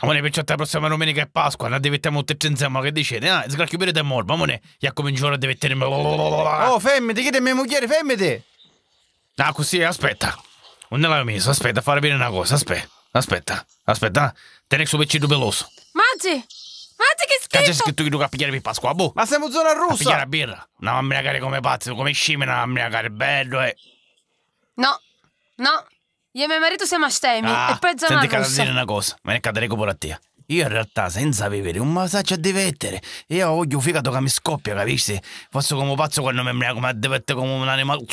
Amone, perciò la prossima domenica è Pasqua, la diventiamo tutti insieme, che dice? Ah, sgracchio pure te morbo, amone, io comincio a diventare... Oh, fermati, chiedi a mia moglie, fermati! Ah, così, aspetta. Non l'avevo messo, aspetta, fare bene una cosa, aspetta, aspetta, aspetta. Tieni su peccino peloso. Mangi! Mazzi che schifo! C'è scritto che tu cappigliare per Pasqua, boh! Ma siamo in zona russa! Cappigliare a birra! No, a mia, la come pazzo, come scimmia, a mia, la bello, eh! No, no, io e mio marito siamo astemi ah, e poi zona senti russa. dire una cosa, ma ne cadere pure a te. Io in realtà, senza vivere, un massaggio a divettere. Io ho un fegato che mi scoppia, capisci? Faccio come pazzo quando mi embriaco, ma divette come un animale.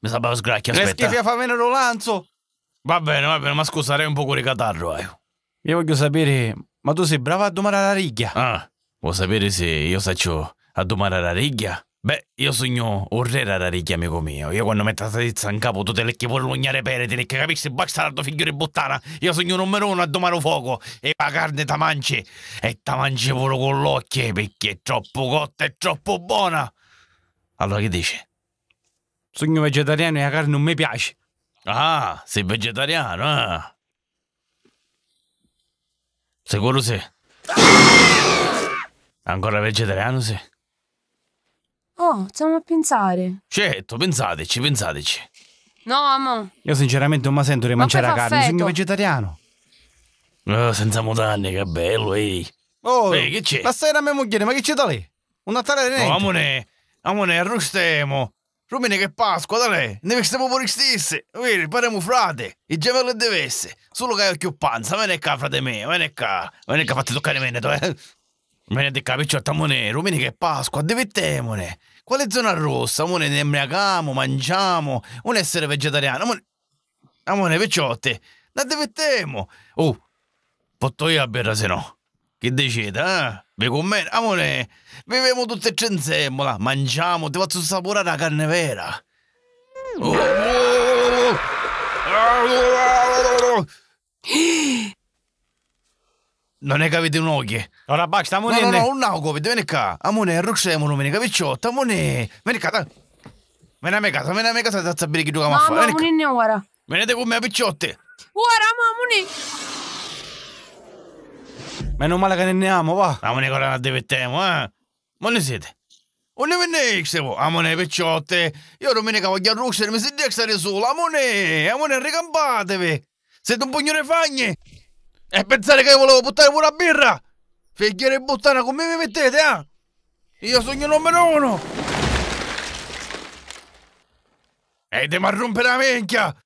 Mi sapevo sgracchia, aspetta. Che schifia fa meno rolanzo. Va bene, va bene, ma scusa, sarei un po' di catarro, eh. Io voglio sapere, ma tu sei brava a domare la riglia? Ah, vuoi sapere se io saccio a domare la riglia? Beh, io sogno un re da ricchi amico mio. Io quando metto la tizza in capo tutte le che vuoi lugnare pere, te le che capisci bastardo figlio di bottana, io sogno numero uno a domare fuoco e la carne ta mangi e ta mangi pure con l'occhio eh, perché è troppo cotta e troppo buona. Allora che dici? Sogno vegetariano e la carne non mi piace. Ah, sei vegetariano, ah. Sicuro sì. Ancora vegetariano sì. No, oh, stiamo a pensare. Certo, pensateci, pensateci. No, amo. Io sinceramente non mi sento di mangiare la carne, sono vegetariano. Oh, senza mutande, che bello, ehi. Oh, ehi, che c'è? Ma stai da mia moglie, ma che c'è da lì? Un Natale di niente. Oh, amone, amone, arrostemo. Rumine che Pasqua, da lei, ne vestiamo pure stesse, vedi, paremo frate, i gemelli devesse, solo che ho occhio panza, vieni qua frate mio, vieni qua, vieni qua fatti toccare me, eh. Vieni qua, picciotta, amone, rumine che Pasqua, devettemone. Quale zona rossa? Amore, ne embriachiamo, mangiamo. Un essere vegetariano. Amore, amore pecciotte, da divertiamo. Oh, potto io a berra se no. Che decide, eh? Vi commento, amore, viviamo tutte e tre insieme, là. mangiamo, ti faccio saporare la carne vera. Oh. Non è che avete un occhio. Ora basta, amore. No, no, no, un nauco, vieni qua. Amore, roxemo, non vieni capicciotto, amore. Vieni qua, vieni a me casa, vieni a me casa, da sapere chi tu come fa. Mamma, amore, ora. Venite con me a picciotte. Ora, mamma, Meno male che ne andiamo, va. Amore, ora non divertiamo, eh. Ma ne siete? Non ne venisse, amore, picciotte. Io domenica voglio roxere, mi senti a stare sola, amore. Amore, ricampatevi. Siete un pugnone fagne. E pensare che io volevo buttare pure la birra! Figliere e buttana, come mi mettete, eh? Io sogno numero uno! E devo rompere la minchia!